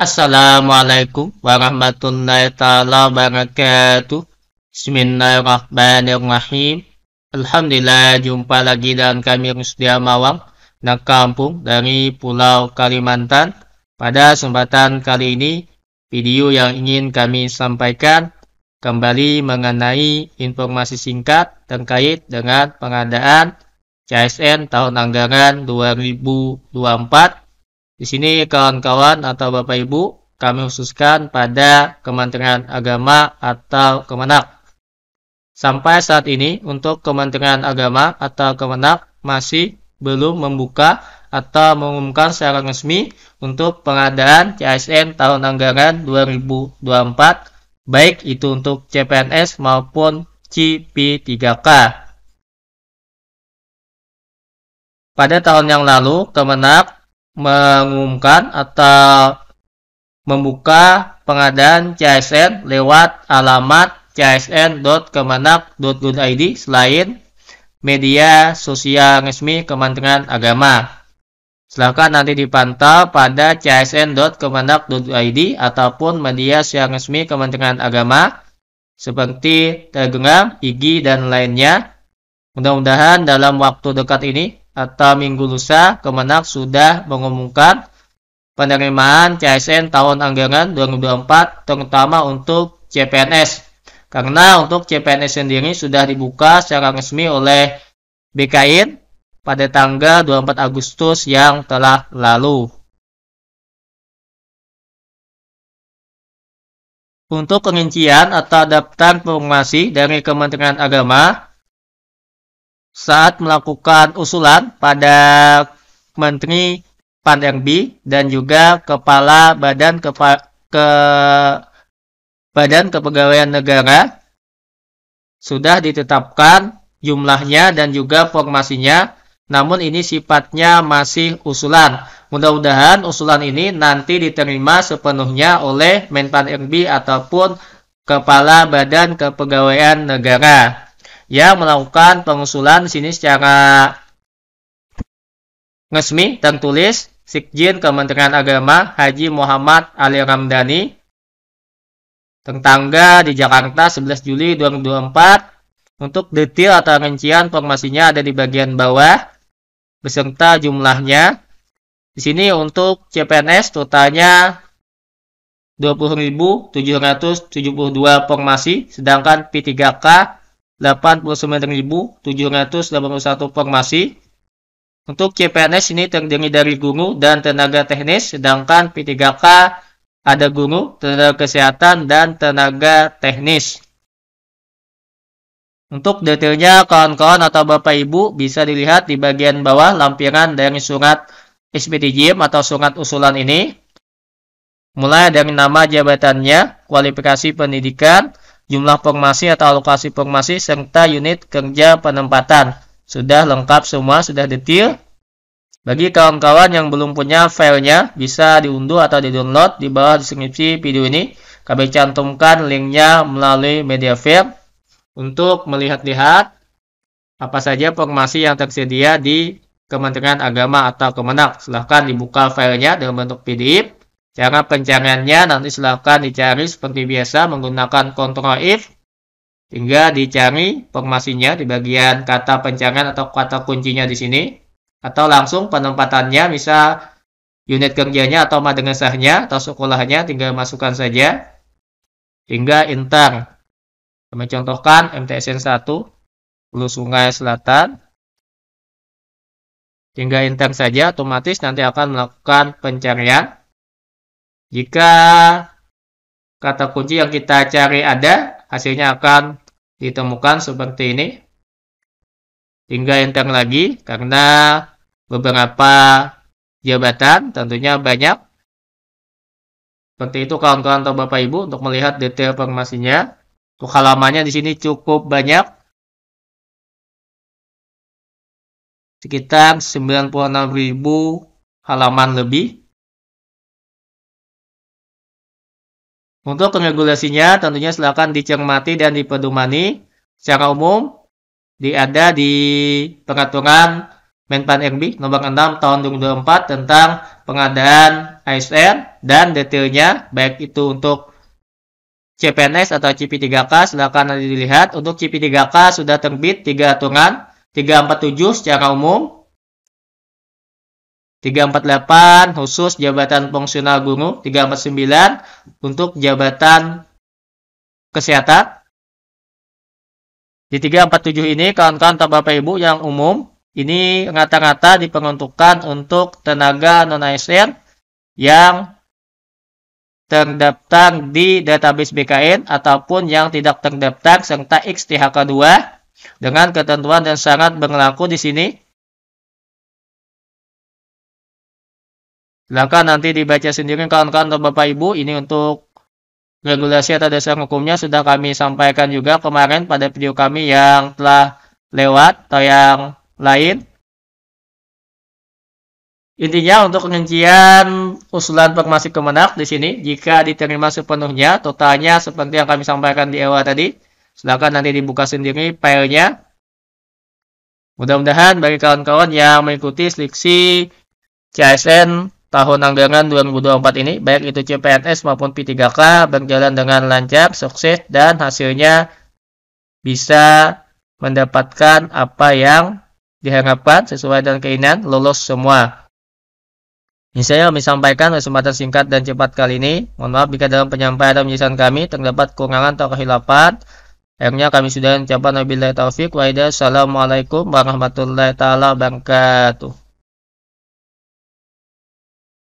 Assalamualaikum warahmatullahi taala wabarakatuh. Bismillahirrahmanirrahim. Alhamdulillah jumpa lagi dengan kami Rusdia Mawang dan kampung dari Pulau Kalimantan. Pada kesempatan kali ini, video yang ingin kami sampaikan kembali mengenai informasi singkat terkait dengan pengadaan CSN tahun anggaran 2024 di sini kawan-kawan atau Bapak Ibu kami khususkan pada Kementerian Agama atau Kemenak. Sampai saat ini untuk Kementerian Agama atau Kemenak masih belum membuka atau mengumumkan secara resmi untuk pengadaan CSN tahun anggaran 2024 baik itu untuk CPNS maupun CP3K. Pada tahun yang lalu, Kemenak mengumumkan atau membuka pengadaan CSN lewat alamat csn.kemenak.go.id selain media sosial resmi Kementerian Agama. Silakan nanti dipantau pada csn.kemenak.id ataupun media sosial resmi Kementerian Agama seperti Telegram, IG, dan lainnya. Mudah-mudahan dalam waktu dekat ini atau minggu lusa Kemenak sudah mengumumkan penerimaan CSN tahun anggaran 2024 terutama untuk CPNS. Karena untuk CPNS sendiri sudah dibuka secara resmi oleh BKN pada tanggal 24 Agustus yang telah lalu. Untuk pengincian atau daftar informasi dari Kementerian Agama, saat melakukan usulan pada Menteri Pan RB dan juga Kepala Badan Kepa ke Badan Kepegawaian Negara sudah ditetapkan jumlahnya dan juga formasinya namun ini sifatnya masih usulan. Mudah-mudahan usulan ini nanti diterima sepenuhnya oleh Menpan RB ataupun Kepala Badan Kepegawaian Negara yang melakukan pengusulan di sini secara resmi dan tulis Sekjen Kementerian Agama Haji Muhammad Ali Ramdhani tertangga di Jakarta 11 Juli 2024 untuk detail atau rincian formasinya ada di bagian bawah beserta jumlahnya di sini untuk CPNS totalnya 20.772 formasi sedangkan P3K 89.781 formasi. Untuk CPNS ini terdiri dari guru dan tenaga teknis, sedangkan P3K ada guru, tenaga kesehatan, dan tenaga teknis. Untuk detailnya, kawan-kawan atau Bapak Ibu bisa dilihat di bagian bawah lampiran dari surat SPTJM atau surat usulan ini. Mulai dari nama jabatannya, kualifikasi pendidikan, jumlah formasi atau alokasi formasi serta unit kerja penempatan. Sudah lengkap semua, sudah detail. Bagi kawan-kawan yang belum punya filenya, bisa diunduh atau di-download di bawah deskripsi video ini. Kami cantumkan linknya melalui media file untuk melihat-lihat apa saja formasi yang tersedia di Kementerian Agama atau Kemenang. Silahkan dibuka filenya dalam bentuk PDF Cara pencariannya nanti silahkan dicari seperti biasa menggunakan Ctrl if hingga dicari formasinya di bagian kata pencarian atau kata kuncinya di sini atau langsung penempatannya bisa unit kerjanya atau madrasahnya atau sekolahnya tinggal masukkan saja hingga enter kami contohkan MTSN 1 Hulu Sungai Selatan hingga enter saja otomatis nanti akan melakukan pencarian jika kata kunci yang kita cari ada, hasilnya akan ditemukan seperti ini. Tinggal enter lagi, karena beberapa jabatan tentunya banyak. Seperti itu kawan-kawan atau Bapak Ibu untuk melihat detail informasinya. Untuk halamannya di sini cukup banyak. Sekitar 96.000 halaman lebih. Untuk regulasinya tentunya silakan dicermati dan dipedomani secara umum di ada di peraturan Menpan RB nomor 6 tahun 2024 tentang pengadaan ASN dan detailnya baik itu untuk CPNS atau CP3K silakan dilihat untuk CP3K sudah terbit tiga aturan 347 secara umum 348 khusus jabatan fungsional guru, 349 untuk jabatan kesehatan. Di 347 ini kawan-kawan atau Bapak Ibu yang umum ini rata-rata diperuntukkan untuk tenaga non ASN yang terdaftar di database BKN ataupun yang tidak terdaftar serta XTHK2 dengan ketentuan dan sangat berlaku di sini Silahkan nanti dibaca sendiri kawan-kawan atau Bapak Ibu. Ini untuk regulasi atau dasar hukumnya sudah kami sampaikan juga kemarin pada video kami yang telah lewat atau yang lain. Intinya untuk rincian usulan formasi kemenak di sini, jika diterima sepenuhnya, totalnya seperti yang kami sampaikan di awal tadi, Silahkan nanti dibuka sendiri filenya. Mudah-mudahan bagi kawan-kawan yang mengikuti seleksi CSN tahun anggaran 2024 ini, baik itu CPNS maupun P3K berjalan dengan lancar, sukses, dan hasilnya bisa mendapatkan apa yang diharapkan sesuai dengan keinginan lulus semua. Ini saya kami sampaikan kesempatan singkat dan cepat kali ini. Mohon maaf jika dalam penyampaian dan penyelesaian kami terdapat kekurangan atau kehilapan. Akhirnya kami sudah mencapai wabillahi taufik Waidah. Assalamualaikum warahmatullahi taala wabarakatuh.